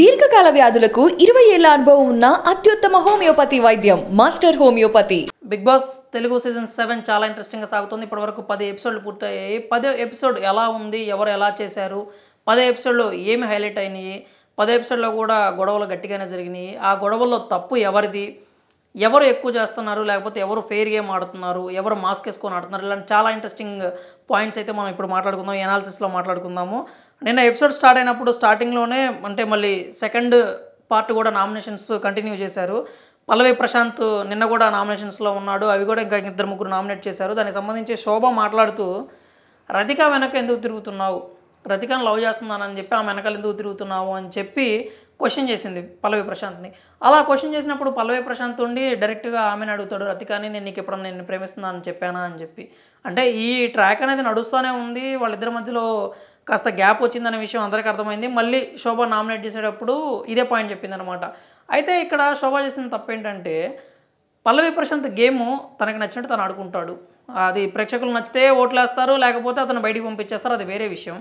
దీర్ఘకాల వ్యాధులకు ఇరవై ఏళ్ల అనుభవం ఉన్న అత్యుత్తమ హోమియోపతి వైద్యం master homeopathy Big Boss Telugu season seven చాలా ఇంట్రెస్టింగ్గా సాగుతుంది ఇప్పటివరకు పది ఎపిసోడ్లు పూర్తయ్యాయి పదో ఎపిసోడ్ ఎలా ఉంది ఎవరు ఎలా చేశారు పదే ఎపిసోడ్లో ఏమి హైలైట్ అయినాయి పదో ఎపిసోడ్లో కూడా గొడవలు గట్టిగానే జరిగినాయి ఆ గొడవల్లో తప్పు ఎవరిది ఎవరు ఎక్కువ చేస్తున్నారు లేకపోతే ఎవరు ఫెయిర్ గేమ్ ఆడుతున్నారు ఎవరు మాస్క్ వేసుకొని ఆడుతున్నారు ఇలాంటి చాలా ఇంట్రెస్టింగ్ పాయింట్స్ అయితే మనం ఇప్పుడు మాట్లాడుకుందాం ఎనాలిసిస్లో మాట్లాడుకుందాము నిన్న ఎపిసోడ్ స్టార్ట్ అయినప్పుడు స్టార్టింగ్లోనే అంటే మళ్ళీ సెకండ్ పార్ట్ కూడా నామినేషన్స్ కంటిన్యూ చేశారు పల్లవి ప్రశాంత్ నిన్న కూడా నామినేషన్స్లో ఉన్నాడు అవి కూడా ఇంకా ఇద్దరు ముగ్గురు నామినేట్ చేశారు దానికి సంబంధించి శోభ మాట్లాడుతూ రతిక వెనక ఎందుకు తిరుగుతున్నావు రతికను లవ్ చేస్తున్నానని చెప్పి ఆమె వెనకాల ఎందుకు తిరుగుతున్నావు అని చెప్పి క్వశ్చన్ చేసింది పల్లవి ప్రశాంత్ని అలా క్వశ్చన్ చేసినప్పుడు పల్లవి ప్రశాంత్ ఉండి డైరెక్ట్గా ఆమెను అడుగుతాడు రతికాని నేను నీకు ఎప్పుడన్నా నేను ప్రేమిస్తున్నా అని చెప్పానా అని చెప్పి అంటే ఈ ట్రాక్ అనేది నడుస్తూనే ఉంది వాళ్ళిద్దరి మధ్యలో కాస్త గ్యాప్ వచ్చిందనే విషయం అందరికీ అర్థమైంది మళ్ళీ శోభ నామినేట్ చేసేటప్పుడు ఇదే పాయింట్ చెప్పిందనమాట అయితే ఇక్కడ శోభ చేసిన తప్పేంటంటే పల్లవి ప్రశాంత్ గేమ్ తనకు నచ్చినట్టు తను ఆడుకుంటాడు అది ప్రేక్షకులు నచ్చితే ఓట్లేస్తారు లేకపోతే అతను బయటికి పంపించేస్తారు అది వేరే విషయం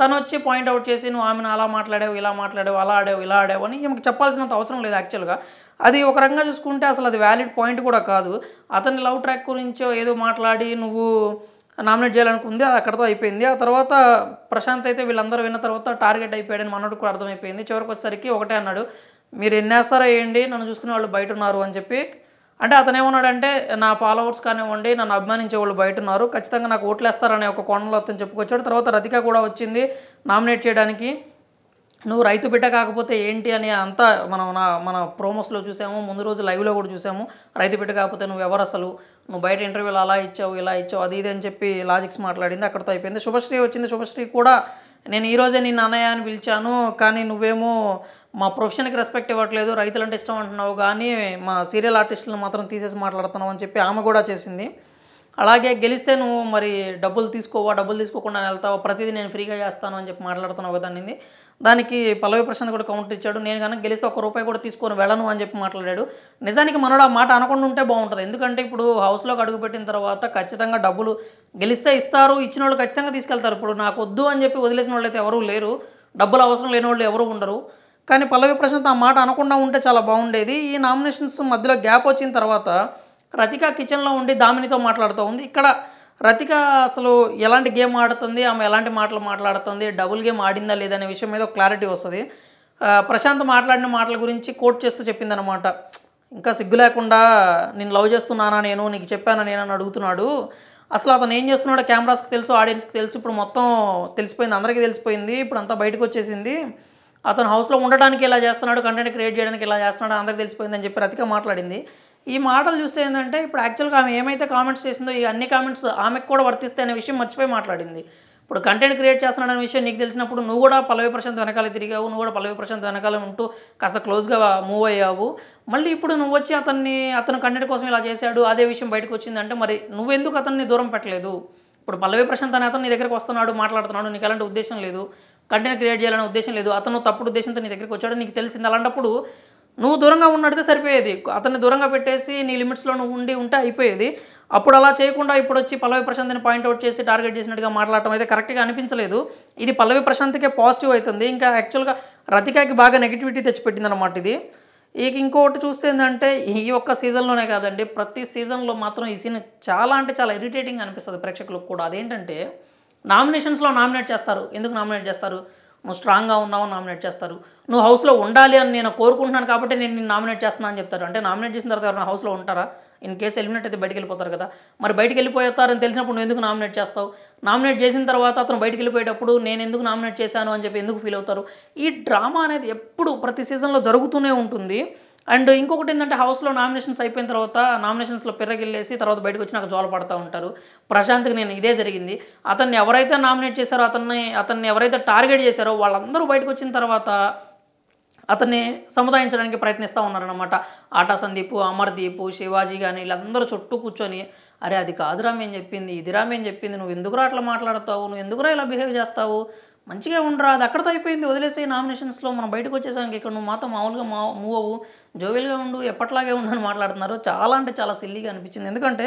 తను వచ్చి పాయింట్అవుట్ చేసి నువ్వు ఆమెను అలా మాట్లాడావు ఇలా మాట్లాడావు అలా ఆడావు ఇలా ఆడావు అని ఈమెకు చెప్పాల్సినంత అవసరం లేదు యాక్చువల్గా అది ఒక రకంగా చూసుకుంటే అసలు అది వ్యాలిడ్ పాయింట్ కూడా కాదు అతని లవ్ ట్రాక్ గురించో ఏదో మాట్లాడి నువ్వు నామినేట్ చేయాలనుకుంది అది అక్కడతో అయిపోయింది ఆ తర్వాత ప్రశాంత్ అయితే వీళ్ళందరూ విన్న తర్వాత టార్గెట్ అయిపోయాడని మనోడు కూడా అర్థమైపోయింది చివరికి వచ్చేసరికి ఒకటే అన్నాడు మీరు ఎన్నేస్తారా వేయండి నన్ను చూసుకునే వాళ్ళు బయట ఉన్నారు అని చెప్పి అంటే అతను ఏమన్నాడంటే నా ఫాలోవర్స్ కానివ్వండి నన్ను అభిమానించే వాళ్ళు బయట ఉన్నారు ఖచ్చితంగా నాకు ఓట్లేస్తారనే ఒక కోణంలో అతను చెప్పుకొచ్చాడు తర్వాత రతిక కూడా వచ్చింది నామినేట్ చేయడానికి నువ్వు రైతు బిడ్డ కాకపోతే ఏంటి అని అంతా మనం నా మన ప్రోమోస్లో చూసాము ముందు రోజు లైవ్లో కూడా చూసాము రైతు బిడ్డ కాకపోతే నువ్వు ఎవరు అసలు నువ్వు బయట ఇంటర్వ్యూలు అలా ఇచ్చావు ఇలా ఇచ్చావు అది ఇది అని చెప్పి లాజిక్స్ మాట్లాడింది అక్కడితో అయిపోయింది శుభశ్రీ వచ్చింది శుభశ్రీ కూడా నేను ఈరోజే నేను అన్నయ్య అని పిలిచాను కానీ నువ్వేమో మా ప్రొఫెషన్కి రెస్పెక్ట్ ఇవ్వట్లేదు రైతులంటే ఇష్టం అంటున్నావు కానీ మా సీరియల్ ఆర్టిస్టులను మాత్రం తీసేసి మాట్లాడుతున్నావు అని చెప్పి ఆమె కూడా చేసింది అలాగే గెలిస్తే నువ్వు మరి డబ్బులు తీసుకోవా డబ్బులు తీసుకోకుండా వెళ్తావా ప్రతిదీ నేను ఫ్రీగా చేస్తాను అని చెప్పి మాట్లాడుతున్నావు కదా దానికి పల్లవి ప్రశాంత్ కూడా కౌంటర్ ఇచ్చాడు నేను కనుక గెలిస్తే ఒక రూపాయి కూడా తీసుకొని వెళ్ళను అని చెప్పి మాట్లాడాడు నిజానికి మనోడు ఆ మాట అనకుండా ఉంటే బాగుంటుంది ఎందుకంటే ఇప్పుడు హౌస్లోకి అడుగుపెట్టిన తర్వాత ఖచ్చితంగా డబ్బులు గెలిస్తే ఇస్తారు ఇచ్చిన వాళ్ళు ఖచ్చితంగా తీసుకెళ్తారు ఇప్పుడు నాకు వద్దు అని చెప్పి వదిలేసిన వాళ్ళు అయితే ఎవరూ లేరు డబ్బులు అవసరం లేని వాళ్ళు ఎవరూ ఉండరు కానీ పల్లవి ప్రశాంత్ ఆ మాట అనకుండా ఉంటే చాలా బాగుండేది ఈ నామినేషన్స్ మధ్యలో గ్యాప్ వచ్చిన తర్వాత రతిక కిచెన్లో ఉండి దామినితో మాట్లాడుతూ ఉంది ఇక్కడ రతిక అసలు ఎలాంటి గేమ్ ఆడుతుంది ఆమె ఎలాంటి మాటలు మాట్లాడుతుంది డబుల్ గేమ్ ఆడిందా లేదనే విషయం మీద క్లారిటీ వస్తుంది ప్రశాంత్ మాట్లాడిన మాటల గురించి కోట్ చేస్తూ చెప్పిందనమాట ఇంకా సిగ్గు లేకుండా నేను లవ్ చేస్తున్నానా నేను నీకు నేను అని అడుగుతున్నాడు అసలు అతను ఏం చేస్తున్నాడో కెమెరాస్కి తెలుసు ఆడియన్స్కి తెలుసు ఇప్పుడు మొత్తం తెలిసిపోయింది అందరికీ తెలిసిపోయింది ఇప్పుడు అంతా బయటకు వచ్చేసింది అతను హౌస్లో ఉండడానికి ఇలా చేస్తున్నాడు కంటెంట్ క్రియేట్ చేయడానికి ఇలా చేస్తున్నాడు అందరికీ తెలిసిపోయిందని చెప్పి రతిక మాట్లాడింది ఈ మాటలు చూస్తే ఏంటంటే ఇప్పుడు యాక్చువల్గా ఆమె ఏమైతే కామెంట్స్ చేసిందో ఈ అన్ని కామెంట్స్ ఆమెకు కూడా వర్తిస్తే అనే విషయం మర్చిపోయి మాట్లాడింది ఇప్పుడు కంటెంట్ క్రియేట్ చేస్తున్నాడనే విషయం నీకు తెలిసినప్పుడు నువ్వు కూడా పల్లవి ప్రశాంత్ వెనకాల తిరిగావు నువ్వు కూడా పల్లవి ప్రశాంత్ వెనకాల ఉంటూ కాస్త క్లోజ్గా మూవ్ అయ్యావు మళ్ళీ ఇప్పుడు నువ్వు వచ్చి అతన్ని అతను కంటెంట్ కోసం ఇలా చేశాడు అదే విషయం బయటకు వచ్చిందంటే మరి నువ్వెందుకు అతన్ని దూరం పెట్టలేదు ఇప్పుడు పల్లవి ప్రశాంత్ అనే అతను నీ దగ్గరికి వస్తున్నాడు మాట్లాడుతున్నాడు నీకు ఎలాంటి ఉద్దేశం లేదు కంటెంట్ క్రియేట్ చేయాలనే ఉద్దేశం లేదు అతను తప్పుడు ఉద్దేశంతో నీ దగ్గరికి వచ్చాడు నీకు తెలిసింది అలాంటప్పుడు నువ్వు దూరంగా ఉన్నట్టే సరిపోయేది అతన్ని దూరంగా పెట్టేసి నీ లిమిట్స్లో నువ్వు ఉండి ఉంటే అయిపోయేది అప్పుడు అలా చేయకుండా ఇప్పుడు వచ్చి పల్లవి ప్రశాంత్ని పాయింట్అవుట్ చేసి టార్గెట్ చేసినట్టుగా మాట్లాడటం అయితే కరెక్ట్గా అనిపించలేదు ఇది పల్లవి ప్రశాంత్కే పాజిటివ్ అవుతుంది ఇంకా యాక్చువల్గా రతికాకి బాగా నెగిటివిటీ తెచ్చిపెట్టిందన్నమాట ఇది ఇక ఇంకోటి చూస్తే ఏంటంటే ఈ ఒక్క సీజన్లోనే కాదండి ప్రతి సీజన్లో మాత్రం ఈ సీన్ చాలా అంటే చాలా ఇరిటేటింగ్ అనిపిస్తుంది ప్రేక్షకులకు కూడా అదేంటంటే నామినేషన్స్లో నామినేట్ చేస్తారు ఎందుకు నామినేట్ చేస్తారు నువ్వు స్ట్రాంగ్గా ఉన్నావు నామినేట్ చేస్తారు నువ్వు హౌస్లో ఉండాలి అని నేను కోరుకుంటున్నాను కాబట్టి నేను నేను నామినేట్ చేస్తున్నాను అని చెప్తారు అంటే నామినేట్ చేసిన తర్వాత ఎవరైనా హౌస్లో ఉంటారా ఇన్ కేసు ఎలిమినేట్ అయితే బయటికి వెళ్ళిపోతారు కదా మరి బయటికి వెళ్ళిపోతారని తెలిసినప్పుడు నువ్వు ఎందుకు నామినేట్ చేస్తావు నామినేట్ చేసిన తర్వాత అతను బయటికి వెళ్ళిపోయేటప్పుడు నేను ఎందుకు నామినేట్ చేశాను అని చెప్పి ఎందుకు ఫీల్ అవుతారు ఈ డ్రామా అనేది ఎప్పుడు ప్రతి సీజన్లో జరుగుతూనే ఉంటుంది అండ్ ఇంకొకటి ఏంటంటే హౌస్లో నామినేషన్స్ అయిపోయిన తర్వాత నామినేషన్స్లో పెర్రగిల్లేసి తర్వాత బయటకు వచ్చి నాకు జోల పడుతూ ఉంటారు ప్రశాంత్కి నేను ఇదే జరిగింది అతన్ని ఎవరైతే నామినేట్ చేశారో అతన్ని అతన్ని ఎవరైతే టార్గెట్ చేశారో వాళ్ళందరూ బయటకు వచ్చిన తర్వాత అతన్ని సముదాయించడానికి ప్రయత్నిస్తూ ఉన్నారనమాట ఆటా సందీప్ అమర్దీప్ శివాజీ కానీ వీళ్ళందరూ చుట్టూ కూర్చొని అరే అది కాదురా మేము చెప్పింది ఇదిరా మేము చెప్పింది నువ్వు ఎందుకురా అట్లా మాట్లాడతావు నువ్వు ఎందుకురా ఇలా బిహేవ్ చేస్తావు మంచిగా ఉండరా అది అక్కడతో అయిపోయింది వదిలేసే నామినేషన్స్లో మనం బయటకు వచ్చేసాం ఇక్కడ నువ్వు మాత్రం మామూలుగా మా మూవ్ అవ్వు జోవెల్గా ఉండు ఎప్పట్లాగే ఉండని మాట్లాడుతున్నారు చాలా అంటే చాలా సిల్లీగా అనిపించింది ఎందుకంటే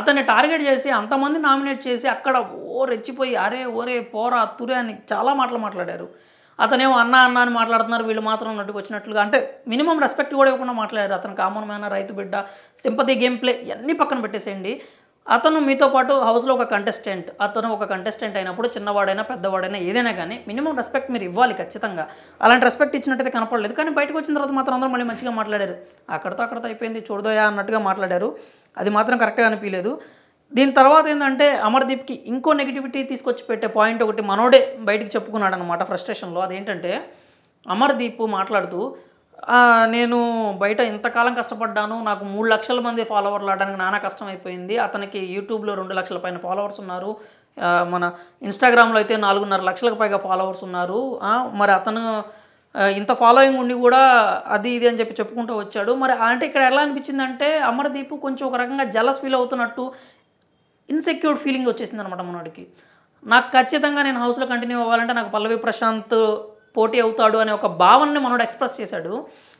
అతన్ని టార్గెట్ చేసి అంతమంది నామినేట్ చేసి అక్కడ ఓ రెచ్చిపోయి అరే ఓరే పోరా తురే అని చాలా మాటలు మాట్లాడారు అతనేమో అన్న అన్న అని మాట్లాడుతున్నారు వీళ్ళు మాత్రం నటుకు వచ్చినట్లుగా అంటే మినిమం రెస్పెక్ట్ కూడా ఇవ్వకుండా మాట్లాడారు అతను కామన్ మ్యాన్ రైతు బిడ్డ సింపతి గేమ్ ప్లే ఇవన్నీ పక్కన పెట్టేసేయండి అతను మీతో పాటు హౌస్లో ఒక కంటెస్టెంట్ అతను ఒక కంటెస్టెంట్ అయినప్పుడు చిన్నవాడైనా పెద్దవాడైనా ఏదైనా కానీ మినిమం రెస్పెక్ట్ మీరు ఇవ్వాలి ఖచ్చితంగా అలాంటి రెస్పెక్ట్ ఇచ్చినట్టయితే కనపడలేదు కానీ బయటకు వచ్చిన తర్వాత మాత్రం అందరూ మళ్ళీ మంచిగా మాట్లాడారు అక్కడతో అక్కడతో అయిపోయింది చూడదోయా అన్నట్టుగా మాట్లాడారు అది మాత్రం కరెక్ట్గా అనిపించలేదు దీని తర్వాత ఏంటంటే అమర్దీప్కి ఇంకో నెగిటివిటీ తీసుకొచ్చి పెట్టే పాయింట్ ఒకటి మనోడే బయటికి చెప్పుకున్నాడు అనమాట ఫ్రస్ట్రేషన్లో అదేంటంటే అమర్దీప్ మాట్లాడుతూ నేను బయట ఇంతకాలం కష్టపడ్డాను నాకు మూడు లక్షల మంది ఫాలోవర్లు రావడానికి నానా కష్టం అయిపోయింది అతనికి యూట్యూబ్లో రెండు లక్షల పైన ఫాలోవర్స్ ఉన్నారు మన ఇన్స్టాగ్రామ్లో అయితే నాలుగున్నర లక్షలకు పైగా ఫాలోవర్స్ ఉన్నారు మరి అతను ఇంత ఫాలోయింగ్ ఉండి కూడా అది ఇది అని చెప్పి చెప్పుకుంటూ వచ్చాడు మరి అంటే ఇక్కడ ఎలా అనిపించిందంటే అమర్దీప్ కొంచెం ఒక రకంగా జలస్ ఫీల్ అవుతున్నట్టు ఇన్సెక్యూర్డ్ ఫీలింగ్ వచ్చేసింది అనమాట మనోడికి నాకు ఖచ్చితంగా నేను హౌస్లో కంటిన్యూ అవ్వాలంటే నాకు పల్లవి ప్రశాంత్ పోటీ అవుతాడు అనే ఒక భావనని మనోడు ఎక్స్ప్రెస్ చేశాడు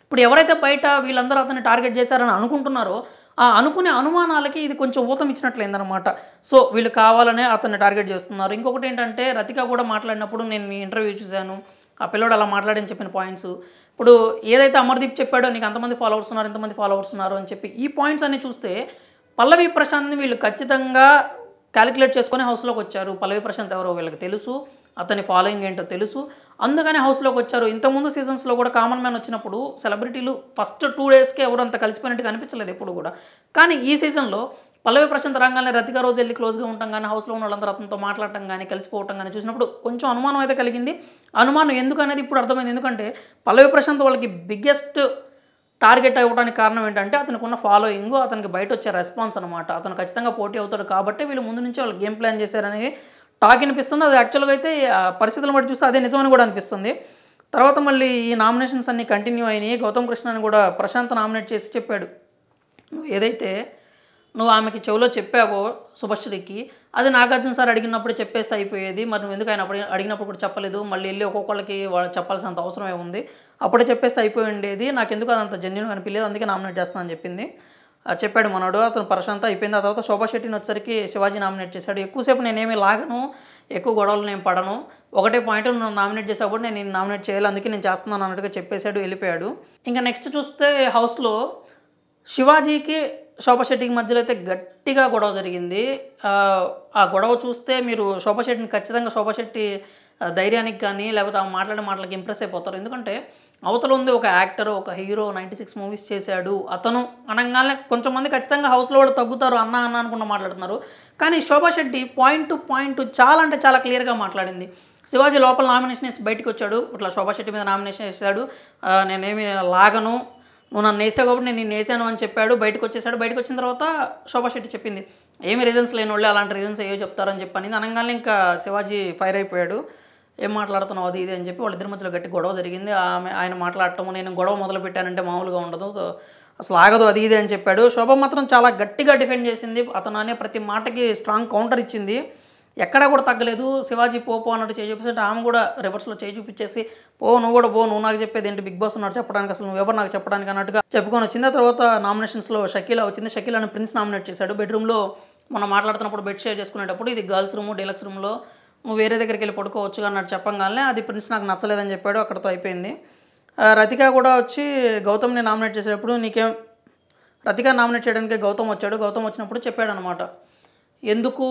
ఇప్పుడు ఎవరైతే బయట వీళ్ళందరూ అతన్ని టార్గెట్ చేశారని అనుకుంటున్నారో ఆ అనుకునే అనుమానాలకి ఇది కొంచెం ఊతం ఇచ్చినట్లయిందనమాట సో వీళ్ళు కావాలనే అతన్ని టార్గెట్ చేస్తున్నారు ఇంకొకటి ఏంటంటే రతిక కూడా మాట్లాడినప్పుడు నేను మీ ఇంటర్వ్యూ చూశాను ఆ పిల్లోడు అలా మాట్లాడని చెప్పిన పాయింట్స్ ఇప్పుడు ఏదైతే అమర్దీప్ చెప్పాడో నీకు అంతమంది ఫాలోవర్స్ ఉన్నారు ఇంతమంది ఫాలోవర్స్ ఉన్నారు అని చెప్పి ఈ పాయింట్స్ అన్ని చూస్తే పల్లవి ప్రశాంత్ని వీళ్ళు ఖచ్చితంగా క్యాలిక్యులేట్ చేసుకొని హౌస్లోకి వచ్చారు పల్లవి ప్రశాంత్ ఎవరో వీళ్ళకి తెలుసు అతని ఫాలోయింగ్ ఏంటో తెలుసు అందుకనే హౌస్లోకి వచ్చారు ఇంతకుముందు సీజన్స్లో కూడా కామన్ మ్యాన్ వచ్చినప్పుడు సెలబ్రిటీలు ఫస్ట్ టూ డేస్కే ఎవరు అంత కలిసిపోయినట్టుగా అనిపించలేదు ఎప్పుడు కూడా కానీ ఈ సీజన్లో పల్లవి ప్రశాంత్ రంగాన్ని రతిగా రోజు వెళ్ళి క్లోజ్గా ఉంటాం కానీ హౌస్లో ఉన్న వాళ్ళందరూ అతనితో మాట్లాడటం కానీ కలిసిపోవటం కానీ చూసినప్పుడు కొంచెం అనుమానం అయితే కలిగింది అనుమానం ఎందుకు అనేది ఇప్పుడు అర్థమైంది ఎందుకంటే పల్లవి ప్రశాంత్ వాళ్ళకి బిగ్గెస్ట్ టార్గెట్ అవ్వడానికి కారణం ఏంటంటే అతనికి ఉన్న ఫాలోయింగ్ అతనికి బయట వచ్చే రెస్పాన్స్ అనమాట అతను ఖచ్చితంగా పోటీ అవుతాడు కాబట్టి వీళ్ళు ముందు నుంచి వాళ్ళు గేమ్ ప్లాన్ చేశారనేది టాక్ అనిపిస్తుంది అది యాక్చువల్గా అయితే పరిస్థితులను బట్టి చూస్తే అదే నిజమని కూడా అనిపిస్తుంది తర్వాత మళ్ళీ ఈ నామినేషన్స్ అన్నీ కంటిన్యూ అయినాయి గౌతమ్ కృష్ణని కూడా ప్రశాంత్ నామినేట్ చేసి చెప్పాడు నువ్వు ఏదైతే నువ్వు ఆమెకి చెవిలో చెప్పావో శుభశ్రీకి అది నాగార్జున సార్ అడిగినప్పుడు చెప్పేస్తే అయిపోయేది మరి నువ్వు ఎందుకు ఆయన అడిగినప్పుడు కూడా చెప్పలేదు మళ్ళీ వెళ్ళి ఒక్కొక్కళ్ళకి వాళ్ళు చెప్పాల్సినంత అవసరమే ఉంది అప్పుడే చెప్పేస్తే అయిపోయి ఉండేది నాకు ఎందుకు అదంత జన్యున్ అనిపించలేదు అందుకే నామినేట్ చేస్తానని చెప్పింది చెప్పాడు మనోడు అతను పరశంత అయిపోయింది ఆ తర్వాత శోభాశెట్టిని వచ్చరికి వచ్చేసరికి శివాజీ నామినేట్ చేశాడు ఎక్కువసేపు నేనేమి లాగను ఎక్కువ గొడవలు నేను పడను ఒకటే పాయింట్ నన్ను నామినేట్ చేసా కూడా నేను నామినేట్ చేయాలి అందుకే నేను చేస్తున్నాను అన్నట్టుగా చెప్పేశాడు వెళ్ళిపోయాడు ఇంకా నెక్స్ట్ చూస్తే హౌస్లో శివాజీకి శోభాశెట్టికి మధ్యలో అయితే గట్టిగా గొడవ జరిగింది ఆ గొడవ చూస్తే మీరు శోభాశెట్టిని ఖచ్చితంగా శోభాశెట్టి ధైర్యానికి కానీ లేకపోతే ఆ మాట్లాడే మాటలకి ఇంప్రెస్ అయిపోతారు ఎందుకంటే అవతల ఉంది ఒక యాక్టర్ ఒక హీరో నైంటీ సిక్స్ మూవీస్ చేశాడు అతను అనగానే మంది ఖచ్చితంగా హౌస్లో కూడా తగ్గుతారు అన్న అన్న అనుకుండా మాట్లాడుతున్నారు కానీ Shobha Shetty point to point చాలా అంటే చాలా క్లియర్గా మాట్లాడింది శివాజీ లోపల నామినేషన్ వేసి బయటకు వచ్చాడు ఇట్లా శోభా శెట్టి మీద నామినేషన్ వేసాడు నేనేమి లాగను నువ్వు నన్ను వేసావు కాబట్టి నేను నేను వేసాను అని చెప్పాడు బయటకు వచ్చేసాడు బయటకు వచ్చిన తర్వాత శోభా శెట్టి చెప్పింది ఏమి రీజన్స్ లేని వాళ్ళు అలాంటి రీజన్స్ ఏవో చెప్తారని చెప్పని అనగానే ఇంకా శివాజీ ఫైర్ అయిపోయాడు ఏం మాట్లాడుతున్నావు అది ఇది అని చెప్పి వాళ్ళిద్దరి మధ్యలో గట్టి గొడవ జరిగింది ఆమె ఆయన మాట్లాడటము నేను గొడవ మొదలు పెట్టానంటే మామూలుగా ఉండదు అసలు ఆగదు అది ఇది అని చెప్పాడు శోభ మాత్రం చాలా గట్టిగా డిఫెండ్ చేసింది అతను అనే ప్రతి మాటకి స్ట్రాంగ్ కౌంటర్ ఇచ్చింది ఎక్కడా కూడా తగ్గలేదు శివాజీ పోపో అన్నట్టు చేయి చూపిస్తే ఆమె కూడా రివర్స్లో చేయి చూపించేసి పో నువ్వు కూడా పో నువ్వు నాకు చెప్పేది ఏంటి బిగ్ బాస్ ఉన్నాడు చెప్పడానికి అసలు నువ్వెవరు నాకు చెప్పడానికి అన్నట్టుగా చెప్పుకొని వచ్చింది తర్వాత నామినేషన్స్లో షకీలా వచ్చింది షకీలాను ప్రిన్స్ నామినేట్ చేశాడు బెడ్రూమ్లో మనం మాట్లాడుతున్నప్పుడు బెడ్ షేర్ చేసుకునేటప్పుడు ఇది గర్ల్స్ రూమ్ డీలక్స్ రూమ్లో నువ్వు వేరే దగ్గరికి వెళ్ళి పడుకోవచ్చు అన్నట్టు చెప్పంగానే అది ప్రిన్స్ నాకు నచ్చలేదని చెప్పాడు అక్కడతో అయిపోయింది రతిక కూడా వచ్చి గౌతమ్ని నామినేట్ చేసేటప్పుడు నీకేం రతిక నామినేట్ చేయడానికి గౌతమ్ వచ్చాడు గౌతమ్ వచ్చినప్పుడు చెప్పాడు అనమాట ఎందుకు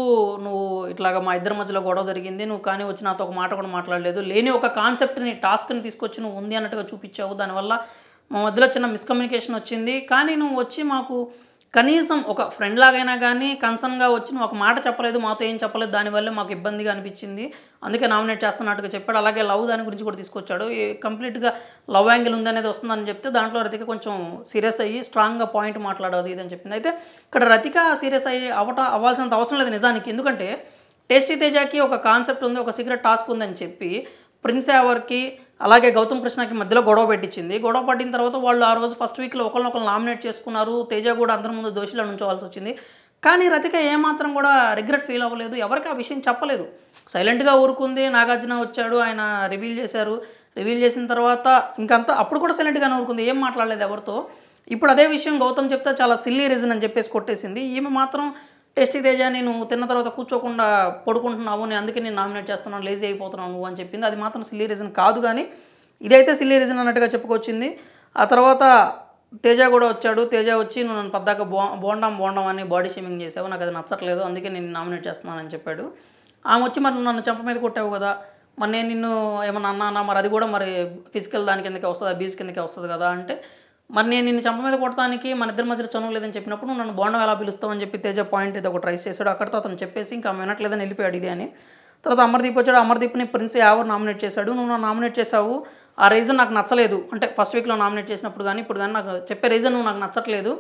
నువ్వు ఇట్లాగ మా ఇద్దరి మధ్యలో గొడవ జరిగింది నువ్వు కానీ వచ్చి నాతో ఒక మాట కూడా మాట్లాడలేదు లేని ఒక కాన్సెప్ట్ని టాస్క్ని తీసుకొచ్చి నువ్వు ఉంది అన్నట్టుగా చూపించావు దానివల్ల మా మధ్యలో చిన్న మిస్కమ్యూనికేషన్ వచ్చింది కానీ నువ్వు వచ్చి మాకు కనీసం ఒక ఫ్రెండ్ లాగైనా కానీ కన్సర్న్గా వచ్చిన ఒక మాట చెప్పలేదు మాతో ఏం చెప్పలేదు దానివల్ల మాకు ఇబ్బందిగా అనిపించింది అందుకే నామినేట్ చేస్తున్నట్టుగా చెప్పాడు అలాగే లవ్ దాని గురించి కూడా తీసుకొచ్చాడు కంప్లీట్గా లవ్ యాంగిల్ ఉందనేది వస్తుందని చెప్తే దాంట్లో రతిక కొంచెం సీరియస్ అయ్యి స్ట్రాంగ్గా పాయింట్ మాట్లాడదు ఇదని చెప్పింది అయితే ఇక్కడ రతిక సీరియస్ అయ్యి అవట అవ్వాల్సినంత అవసరం లేదు నిజానికి ఎందుకంటే టేస్టీ తేజాకి ఒక కాన్సెప్ట్ ఉంది ఒక సీక్రెట్ టాస్క్ ఉందని చెప్పి ప్రిన్స్ ఎవర్కి అలాగే గౌతమ్ కృష్ణకి మధ్యలో గొడవ పెట్టించింది గొడవ పడిన తర్వాత వాళ్ళు ఆ రోజు ఫస్ట్ వీక్లో ఒకరినొకరు నామినేట్ చేసుకున్నారు తేజ కూడా అందరి ముందు దోషిలో నుంచోవాల్సి వచ్చింది కానీ రతిక ఏమాత్రం కూడా రిగ్రెట్ ఫీల్ అవ్వలేదు ఎవరికి ఆ విషయం చెప్పలేదు సైలెంట్గా ఊరుకుంది నాగార్జున వచ్చాడు ఆయన రివీల్ చేశారు రివీల్ చేసిన తర్వాత ఇంకంతా అప్పుడు కూడా సైలెంట్గానే ఊరుకుంది ఏం మాట్లాడలేదు ఎవరితో ఇప్పుడు అదే విషయం గౌతమ్ చెప్తే చాలా సిల్లీ రీజన్ అని చెప్పేసి కొట్టేసింది ఈమె మాత్రం టెస్టిక్ తేజ నేను తిన్న తర్వాత కూర్చోకుండా పడుకుంటున్నావు నేను అందుకే నేను నామినేట్ చేస్తున్నాను లేజీ అయిపోతున్నావు నువ్వు అని చెప్పింది అది మాత్రం సిల్లీ రీజన్ కాదు కానీ ఇదైతే సిల్లీ రీజన్ అన్నట్టుగా చెప్పుకొచ్చింది ఆ తర్వాత తేజ కూడా వచ్చాడు తేజ వచ్చి నువ్వు నన్ను పెద్దాక బో బోండాం బోండాం అని బాడీ షేమింగ్ చేసావు నాకు అది నచ్చట్లేదు అందుకే నేను నామినేట్ చేస్తున్నానని చెప్పాడు ఆమె వచ్చి మరి నన్ను చెంప మీద కొట్టావు కదా మరి నేను నిన్ను ఏమన్నా అన్నా మరి అది కూడా మరి ఫిజికల్ దాని కిందకి వస్తుందా బీజ్ కిందకి వస్తుంది కదా అంటే మరి నేను నిన్ను చంప మీద కొట్టడానికి మన ఇద్దరి మధ్యలో చనువు లేదని చెప్పినప్పుడు నన్ను బోండం ఎలా పిలుస్తావని చెప్పి తేజ పాయింట్ ఇది ఒకటి ట్రై చేశాడు అక్కడితో అతను చెప్పేసి ఇంకా వినట్లేదని వెళ్ళిపోయాడు ఇది అని తర్వాత అమర్దీప్ వచ్చాడు అమర్దీప్ని ప్రిన్స్ ఎవరు నామినేట్ చేశాడు నువ్వు నన్ను నామినేట్ చేశావు ఆ రీజన్ నాకు నచ్చలేదు అంటే ఫస్ట్ వీక్లో నామినేట్ చేసినప్పుడు కానీ ఇప్పుడు కానీ నాకు చెప్పే రీజన్ నువ్వు నాకు నచ్చట్లేదు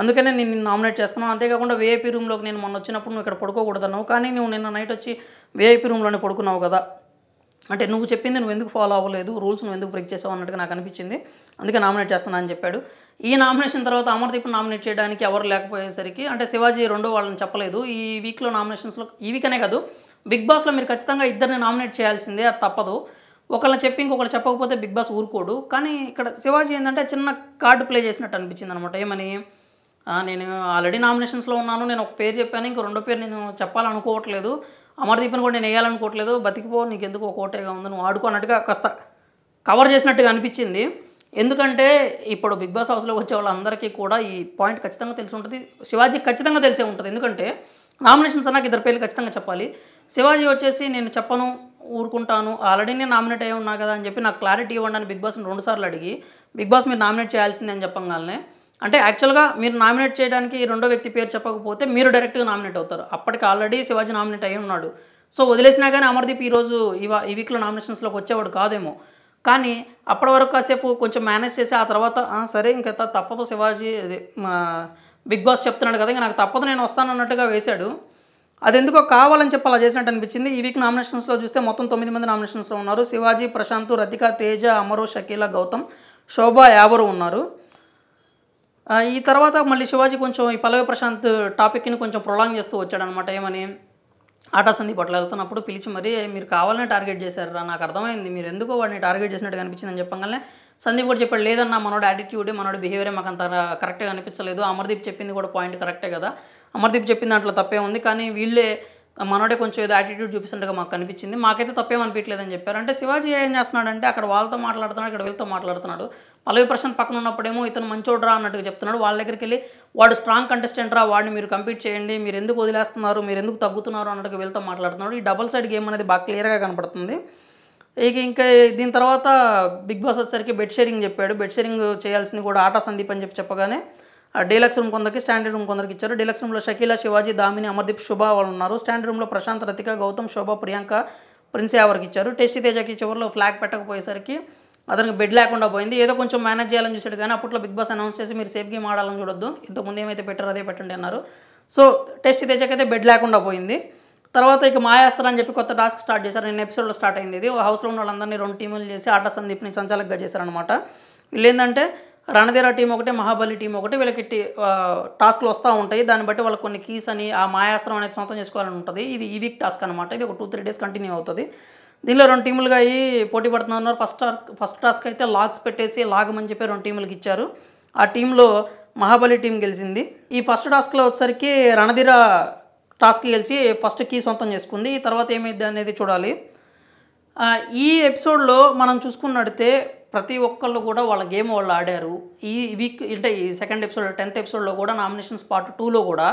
అందుకనే నేను నిన్ను నామినేట్ చేస్తున్నాను అంతేకాకుండా వీఐపీ రూమ్లోకి నేను మొన్న వచ్చినప్పుడు నువ్వు ఇక్కడ పడుకోకూడదన్నావు కానీ నువ్వు నిన్న నైట్ వచ్చి వీఐపీ రూమ్లోనే పడుకున్నావు కదా అంటే నువ్వు చెప్పింది నువ్వు ఎందుకు ఫాలో అవ్వలేదు రూల్స్ నువ్వు ఎందుకు బ్రేక్ చేసావు అన్నట్టుగా నాకు అనిపించింది అందుకే నామినేట్ చేస్తున్నా అని చెప్పాడు ఈ నామినేషన్ తర్వాత అమర్దీప్ నామినేట్ చేయడానికి ఎవరు లేకపోయేసరికి అంటే శివాజీ రెండో వాళ్ళని చెప్పలేదు ఈ వీక్లో నామినేషన్స్లో ఈ వీక్ అనే కాదు బిగ్ బాస్లో మీరు ఖచ్చితంగా ఇద్దరిని నామినేట్ చేయాల్సిందే అది తప్పదు ఒకళ్ళని చెప్పి ఇంకొకరు చెప్పకపోతే బిగ్ బాస్ ఊరుకోడు కానీ ఇక్కడ శివాజీ ఏంటంటే చిన్న కార్డు ప్లే చేసినట్టు అనిపించింది అనమాట ఏమని నేను ఆల్రెడీ నామినేషన్స్లో ఉన్నాను నేను ఒక పేరు చెప్పాను ఇంక రెండో పేరు నేను చెప్పాలనుకోవట్లేదు అమర్దీప్ని కూడా నేను వేయాలనుకోవట్లేదు బతికిపో నీకు ఎందుకు ఒక ఓటేగా ఉంది నువ్వు ఆడుకోనట్టుగా కాస్త కవర్ చేసినట్టుగా అనిపించింది ఎందుకంటే ఇప్పుడు బిగ్ బాస్ హౌస్లోకి వచ్చే వాళ్ళందరికీ కూడా ఈ పాయింట్ ఖచ్చితంగా తెలిసి ఉంటుంది శివాజీ ఖచ్చితంగా తెలిసే ఉంటుంది ఎందుకంటే నామినేషన్స్ నాకు ఇద్దరు పేర్లు ఖచ్చితంగా చెప్పాలి శివాజీ వచ్చేసి నేను చెప్పను ఊరుకుంటాను ఆల్రెడీ నేను నామినేట్ అయ్యి ఉన్నా కదా అని చెప్పి నాకు క్లారిటీ ఇవ్వండి అని బిగ్ బాస్ని రెండుసార్లు అడిగి బిగ్ బాస్ మీరు నామినేట్ చేయాల్సిందే అని చెప్పగానే అంటే యాక్చువల్గా మీరు నామినేట్ చేయడానికి రెండో వ్యక్తి పేరు చెప్పకపోతే మీరు డైరెక్ట్గా నామినేట్ అవుతారు అప్పటికి ఆల్రెడీ శివాజీ నామినేట్ అయి ఉన్నాడు సో వదిలేసినా కానీ అమర్దీప్ ఈరోజు ఇవా ఈ వీక్లో నామినేషన్స్లోకి వచ్చేవాడు కాదేమో కానీ అప్పటి వరకు కాసేపు కొంచెం మేనేజ్ చేసి ఆ తర్వాత సరే ఇంకా తప్పదు శివాజీ బిగ్ బాస్ చెప్తున్నాడు కదా ఇంకా నాకు తప్పదు నేను వస్తానన్నట్టుగా వేశాడు అది ఎందుకో కావాలని చెప్పి అలా చేసినట్టు అనిపించింది ఈ వీక్ నామినేషన్స్లో చూస్తే మొత్తం తొమ్మిది మంది నామినేషన్స్లో ఉన్నారు శివాజీ ప్రశాంత్ రతిక తేజ అమరు షకీల గౌతమ్ శోభ యావరు ఉన్నారు ఈ తర్వాత మళ్ళీ శివాజీ కొంచెం ఈ పల్లవి ప్రశాంత్ టాపిక్ని కొంచెం ప్రొలాంగ్ చేస్తూ వచ్చాడనమాట ఏమని ఆటా సంధి పట్ల వెళ్తున్నప్పుడు పిలిచి మరీ మీరు కావాలని టార్గెట్ చేశారా నాకు అర్థమైంది మీరు ఎందుకో వాడిని టార్గెట్ చేసినట్టు కనిపించిందని చెప్పగానే సందీప్ కూడా చెప్పాడు లేదన్న మనోడు యాటిట్యూడ్ మనోడు బిహేవియర్ మాకు అంత కరెక్ట్గా అనిపించలేదు అమర్దీప్ చెప్పింది కూడా పాయింట్ కరెక్టే కదా అమర్దీప్ చెప్పిన దాంట్లో తప్పే ఉంది కానీ వీళ్ళే మనోడే కొంచెం ఏదో యాటిట్యూడ్ చూపిస్తుండగా మాకు కనిపించింది మాకైతే తప్పేమనిపించలేదని చెప్పారు అంటే శివాజీ ఏం చేస్తున్నాడంటే అక్కడ వాళ్ళతో మాట్లాడుతున్నాడు ఇక్కడ వీళ్ళతో మాట్లాడుతున్నాడు పలవి ప్రశ్న పక్కన ఉన్నప్పుడేమో ఇతను మంచోడ్రా అన్నట్టుగా చెప్తున్నాడు వాళ్ళ దగ్గరికి వెళ్ళి వాడు స్ట్రాంగ్ కంటెస్టెంట్ రా వాడిని మీరు కంపీట్ చేయండి మీరు ఎందుకు వదిలేస్తున్నారు మీరు ఎందుకు తగ్గుతున్నారు అన్నట్టుగా వీళ్ళతో మాట్లాడుతున్నాడు ఈ డబల్ సైడ్ గేమ్ అనేది బాగా క్లియర్గా కనపడుతుంది ఇక ఇంకా దీని తర్వాత బిగ్ బాస్ వచ్చేసరికి బెడ్ షేరింగ్ చెప్పాడు బెడ్ షేరింగ్ చేయాల్సింది కూడా ఆటా సందీప్ అని చెప్పి చెప్పగానే డీలక్స్ రూమ్ కొందరికి స్టాండర్డ్ రూమ్ కొందరికి ఇచ్చారు డీలక్స్ రూమ్లో షకీలా శివాజీ దామిని అమర్దీప్ శుభ వాళ్ళు ఉన్నారు స్టాండర్డ్ రూమ్లో ప్రశాంత్ రతిక గౌతమ్ శోభ ప్రియాంక ప్రిన్స్ ఎవరికి ఇచ్చారు టెస్ట్ తేజకి చివరిలో ఫ్లాగ్ పెట్టకపోయేసరికి అతనికి బెడ్ లేకుండా పోయింది ఏదో కొంచెం మేనేజ్ చేయాలని చూశాడు కానీ అప్పట్లో బిగ్ బాస్ అనౌన్స్ చేసి మీరు సేఫ్ గేమ్ ఆడాలని చూడొద్దు ఇంతకుముందు ఏమైతే పెట్టారు అదే పెట్టండి అన్నారు సో టెస్ట్ అయితే బెడ్ లేకుండా పోయింది తర్వాత ఇక అని చెప్పి కొత్త టాస్క్ స్టార్ట్ చేశారు నేను ఎపిసోడ్లో స్టార్ట్ అయింది ఇది హౌస్లో ఉన్న వాళ్ళందరినీ రెండు టీములు చేసి ఆట సందీప్ని సంచాలకగా చేశారనమాట వీళ్ళు ఏంటంటే రణధీర టీం ఒకటి మహాబలి టీం ఒకటి వీళ్ళకి టాస్క్లు వస్తూ ఉంటాయి దాన్ని బట్టి వాళ్ళకి కొన్ని కీస్ అని ఆ మాయాస్త్రం అనేది సొంతం చేసుకోవాలని ఉంటుంది ఇది ఈ వీక్ టాస్క్ అనమాట ఇది ఒక టూ త్రీ డేస్ కంటిన్యూ అవుతుంది దీనిలో రెండు టీములుగా అయ్యి పోటీ ఉన్నారు ఫస్ట్ ఫస్ట్ టాస్క్ అయితే లాగ్స్ పెట్టేసి లాగమని చెప్పి రెండు టీములకి ఇచ్చారు ఆ టీంలో మహాబలి టీం గెలిచింది ఈ ఫస్ట్ టాస్క్లో వచ్చేసరికి రణధీర టాస్క్ గెలిచి ఫస్ట్ కీ సొంతం చేసుకుంది తర్వాత ఏమైంది అనేది చూడాలి ఈ ఎపిసోడ్లో మనం చూసుకున్నట్టే ప్రతి ఒక్కళ్ళు కూడా వాళ్ళ గేమ్ వాళ్ళు ఆడారు ఈ వీక్ అంటే ఈ సెకండ్ ఎపిసోడ్ టెన్త్ ఎపిసోడ్లో కూడా నామినేషన్స్ పార్ట్ టూలో కూడా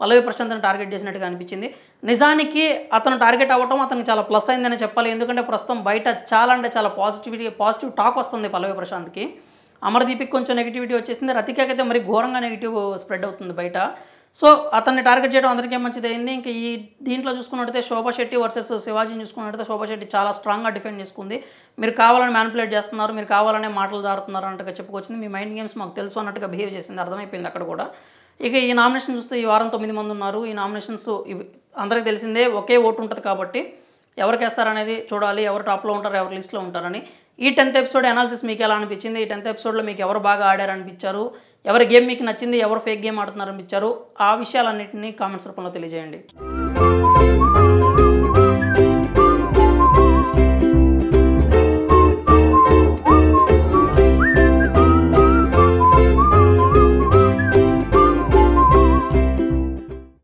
పల్లవి ప్రశాంత్ని టార్గెట్ చేసినట్టుగా అనిపించింది నిజానికి అతను టార్గెట్ అవ్వటం అతనికి చాలా ప్లస్ అయిందని చెప్పాలి ఎందుకంటే ప్రస్తుతం బయట చాలా అంటే చాలా పాజిటివిటీ పాజిటివ్ టాక్ వస్తుంది పల్లవి ప్రశాంత్కి అమర్దీప్కి కొంచెం నెగిటివిటీ వచ్చేసింది రతికాకైతే మరి ఘోరంగా నెగిటివ్ స్ప్రెడ్ అవుతుంది బయట సో అతన్ని టార్గెట్ చేయడం అందరికీ మంచిది అయింది ఇంకా ఈ దీంట్లో చూసుకున్నట్టయితే శోభా శెట్టి వర్సెస్ శివాజీని చూసుకున్నట్టయితే శోభా శెట్టి చాలా స్ట్రాంగ్గా డిఫెండ్ చేసుకుంది మీరు కావాలని మ్యానిపులేట్ చేస్తున్నారు మీరు కావాలనే మాటలు దారుతున్నారు అన్నట్టుగా చెప్పుకొచ్చింది మీ మైండ్ గేమ్స్ మాకు తెలుసు అన్నట్టుగా బిహేవ్ చేసింది అర్థమైపోయింది అక్కడ కూడా ఇక ఈ నామినేషన్ చూస్తే ఈ వారం తొమ్మిది మంది ఉన్నారు ఈ నామినేషన్స్ అందరికీ తెలిసిందే ఒకే ఓటు ఉంటుంది కాబట్టి ఎవరికి వేస్తారనేది చూడాలి ఎవరు టాప్లో ఉంటారు ఎవరు లిస్ట్లో ఉంటారని ఈ టెన్త్ ఎపిసోడ్ అనాలిసిస్ మీకు ఎలా అనిపించింది ఈ టెన్త్ ఎపిసోడ్లో మీకు ఎవరు బాగా ఆడారనిపించారు ఎవరి గేమ్ మీకు నచ్చింది ఎవరు ఫేక్ గేమ్ ఆడుతున్నారనిపించారు ఆ విషయాలన్నింటినీ కామెంట్స్ రూపంలో తెలియజేయండి